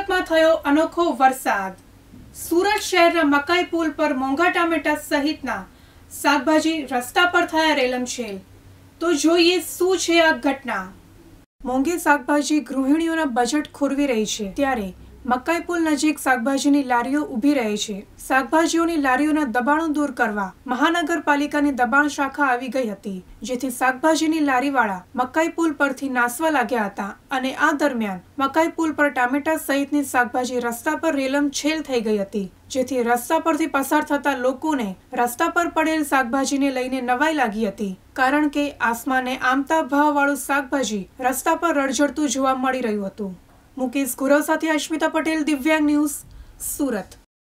સુરતમાં થયો અનોખો વરસાદ સુરત શહેરના મકાઈ પુલ પર મોંઘા ટામેટા સહિતના શાકભાજી રસ્તા પર થયા રેલમછેલ તો જોઈએ શું છે આ ઘટના મોંઘી શાકભાજી ગૃહિણીઓના બજેટ ખોરવી રહી છે ત્યારે મકાઈ પુલ નજીક શાકભાજીની લારીઓ ઊભી રહે છે શાકભાજીઓની લારીઓના દબાણો દૂર કરવા મહાનગરપાલિકાની દબાણ શાખા આવી ગઈ હતી જેથી શાકભાજીની લારીવાળા મકાઈ પુલ પરથી નાસવા લાગ્યા હતા અને આ દરમિયાન મકાઈ પુલ પર ટામેટા સહિતની શાકભાજી રસ્તા પર રેલમ છેલ થઈ ગઈ હતી જેથી રસ્તા પરથી પસાર થતા લોકોને રસ્તા પર પડેલ શાકભાજીને લઈને નવાઈ લાગી હતી કારણ કે આસમાને આમતા ભાવવાળું શાકભાજી રસ્તા પર રડઝડતું જોવા મળી રહ્યું હતું મુકેશ કોરવ સાથે અશ્મિતા પટેલ દિવ્યાંગ ન્યૂઝ સુરત